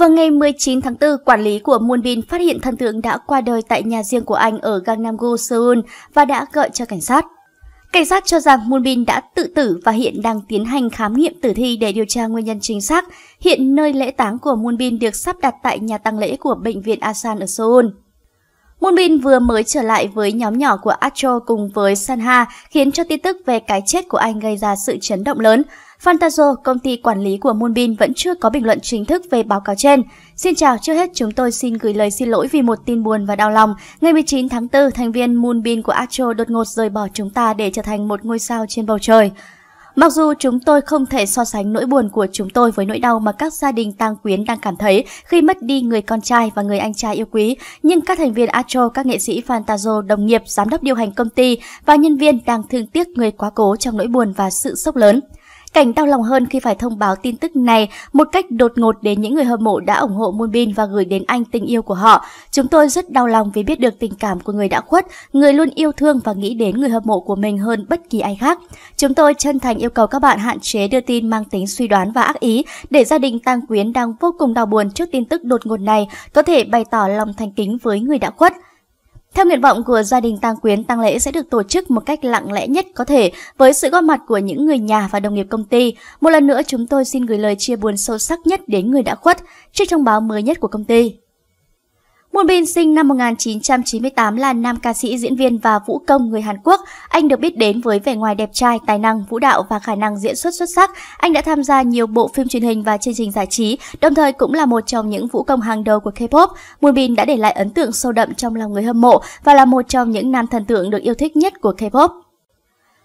Vào vâng, ngày 19 tháng 4, quản lý của Moonbin phát hiện thần tượng đã qua đời tại nhà riêng của anh ở Gangnam-gu, Seoul và đã gọi cho cảnh sát. Cảnh sát cho rằng Moonbin đã tự tử và hiện đang tiến hành khám nghiệm tử thi để điều tra nguyên nhân chính xác. Hiện nơi lễ táng của Moonbin được sắp đặt tại nhà tang lễ của bệnh viện Asan ở Seoul. Moonbin vừa mới trở lại với nhóm nhỏ của Astro cùng với Sanha khiến cho tin tức về cái chết của anh gây ra sự chấn động lớn. Fantazo, công ty quản lý của Moonbin vẫn chưa có bình luận chính thức về báo cáo trên. Xin chào, trước hết chúng tôi xin gửi lời xin lỗi vì một tin buồn và đau lòng. Ngày 19 tháng 4, thành viên Moonbin của Astro đột ngột rời bỏ chúng ta để trở thành một ngôi sao trên bầu trời. Mặc dù chúng tôi không thể so sánh nỗi buồn của chúng tôi với nỗi đau mà các gia đình tang quyến đang cảm thấy khi mất đi người con trai và người anh trai yêu quý, nhưng các thành viên Astro, các nghệ sĩ Fantazo, đồng nghiệp, giám đốc điều hành công ty và nhân viên đang thương tiếc người quá cố trong nỗi buồn và sự sốc lớn. Cảnh đau lòng hơn khi phải thông báo tin tức này một cách đột ngột đến những người hâm mộ đã ủng hộ Moonbin và gửi đến anh tình yêu của họ. Chúng tôi rất đau lòng vì biết được tình cảm của người đã khuất, người luôn yêu thương và nghĩ đến người hâm mộ của mình hơn bất kỳ ai khác. Chúng tôi chân thành yêu cầu các bạn hạn chế đưa tin mang tính suy đoán và ác ý để gia đình Tang Quyến đang vô cùng đau buồn trước tin tức đột ngột này có thể bày tỏ lòng thành kính với người đã khuất. Theo nguyện vọng của gia đình tang quyến, tang lễ sẽ được tổ chức một cách lặng lẽ nhất có thể với sự góp mặt của những người nhà và đồng nghiệp công ty. Một lần nữa chúng tôi xin gửi lời chia buồn sâu sắc nhất đến người đã khuất trước thông báo mới nhất của công ty. Moon Bin sinh năm 1998 là nam ca sĩ, diễn viên và vũ công người Hàn Quốc. Anh được biết đến với vẻ ngoài đẹp trai, tài năng, vũ đạo và khả năng diễn xuất xuất sắc. Anh đã tham gia nhiều bộ phim truyền hình và chương trình giải trí, đồng thời cũng là một trong những vũ công hàng đầu của K-pop. Moon Bin đã để lại ấn tượng sâu đậm trong lòng người hâm mộ và là một trong những nam thần tượng được yêu thích nhất của K-pop.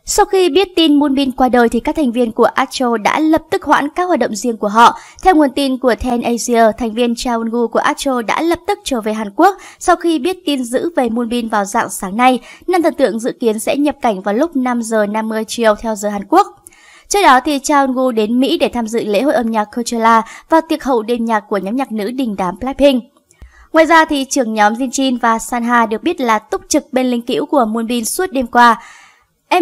Sau khi biết tin Moonbin qua đời thì các thành viên của Astro đã lập tức hoãn các hoạt động riêng của họ. Theo nguồn tin của Ten Asia, thành viên Cha của Astro đã lập tức trở về Hàn Quốc sau khi biết tin giữ về Moonbin vào dạng sáng nay. Nam thần tượng dự kiến sẽ nhập cảnh vào lúc 5 giờ 50 chiều theo giờ Hàn Quốc. Trước đó thì Cha đến Mỹ để tham dự lễ hội âm nhạc Coachella và tiệc hậu đêm nhạc của nhóm nhạc nữ đình đám Blackpink. Ngoài ra thì trưởng nhóm Jinjin và Sanha được biết là túc trực bên linh cữu của Moonbin suốt đêm qua.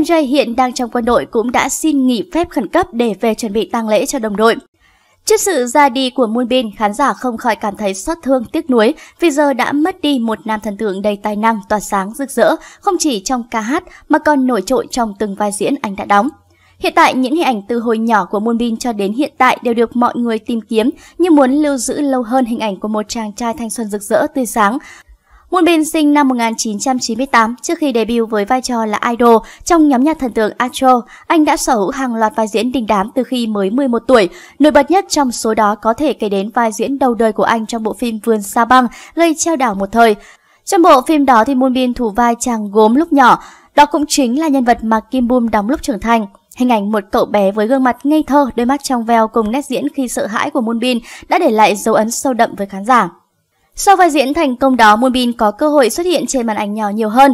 MJ hiện đang trong quân đội cũng đã xin nghỉ phép khẩn cấp để về chuẩn bị tang lễ cho đồng đội. Trước sự ra đi của Moonbin, khán giả không khỏi cảm thấy xót thương, tiếc nuối vì giờ đã mất đi một nam thần tượng đầy tài năng, tỏa sáng, rực rỡ, không chỉ trong ca hát mà còn nổi trội trong từng vai diễn anh đã đóng. Hiện tại, những hình ảnh từ hồi nhỏ của Moonbin cho đến hiện tại đều được mọi người tìm kiếm như muốn lưu giữ lâu hơn hình ảnh của một chàng trai thanh xuân rực rỡ, tươi sáng, Moon Bin sinh năm 1998, trước khi debut với vai trò là idol trong nhóm nhạc thần tượng Astro, anh đã sở hữu hàng loạt vai diễn đình đám từ khi mới 11 tuổi. Nổi bật nhất trong số đó có thể kể đến vai diễn đầu đời của anh trong bộ phim Vườn Sa Băng gây treo đảo một thời. Trong bộ phim đó thì Moon Bin thủ vai chàng gốm lúc nhỏ, đó cũng chính là nhân vật mà Kim Bum đóng lúc trưởng thành. Hình ảnh một cậu bé với gương mặt ngây thơ, đôi mắt trong veo cùng nét diễn khi sợ hãi của Moonbin đã để lại dấu ấn sâu đậm với khán giả. Sau vai diễn thành công đó, Moonbin có cơ hội xuất hiện trên màn ảnh nhỏ nhiều hơn.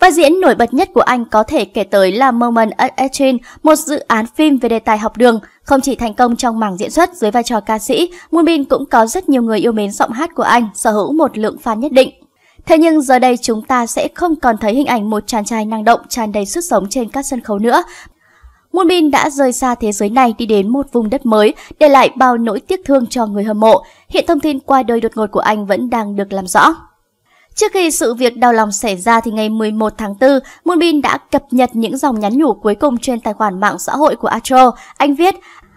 Vai diễn nổi bật nhất của anh có thể kể tới là Moment at Extreme, một dự án phim về đề tài học đường. Không chỉ thành công trong mảng diễn xuất dưới vai trò ca sĩ, Moonbin cũng có rất nhiều người yêu mến giọng hát của anh, sở hữu một lượng fan nhất định. Thế nhưng giờ đây chúng ta sẽ không còn thấy hình ảnh một chàng trai năng động, tràn đầy sức sống trên các sân khấu nữa, Moonbin đã rời xa thế giới này đi đến một vùng đất mới, để lại bao nỗi tiếc thương cho người hâm mộ. Hiện thông tin qua đời đột ngột của anh vẫn đang được làm rõ. Trước khi sự việc đau lòng xảy ra thì ngày 11 tháng 4, Moonbin đã cập nhật những dòng nhắn nhủ cuối cùng trên tài khoản mạng xã hội của Astro. Anh viết,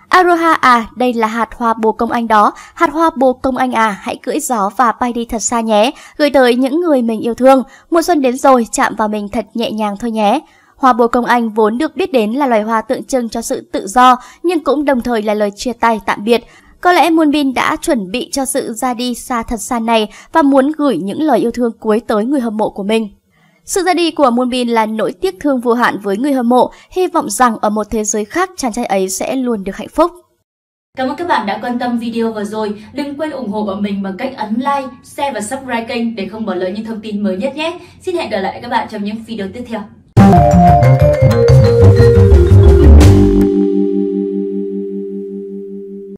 Aroha à, đây là hạt hoa bồ công anh đó, hạt hoa bồ công anh à, hãy cưỡi gió và bay đi thật xa nhé, gửi tới những người mình yêu thương, mùa xuân đến rồi chạm vào mình thật nhẹ nhàng thôi nhé. Hoa bồ công anh vốn được biết đến là loài hoa tượng trưng cho sự tự do, nhưng cũng đồng thời là lời chia tay tạm biệt. Có lẽ Moonbin đã chuẩn bị cho sự ra đi xa thật xa này và muốn gửi những lời yêu thương cuối tới người hâm mộ của mình. Sự ra đi của Moonbin là nỗi tiếc thương vô hạn với người hâm mộ, hy vọng rằng ở một thế giới khác chàng trai ấy sẽ luôn được hạnh phúc. Cảm ơn các bạn đã quan tâm video vừa rồi. Đừng quên ủng hộ bọn mình bằng cách ấn like, share và subscribe kênh để không bỏ lỡ những thông tin mới nhất nhé. Xin hẹn gặp lại các bạn trong những video tiếp theo. Thank you.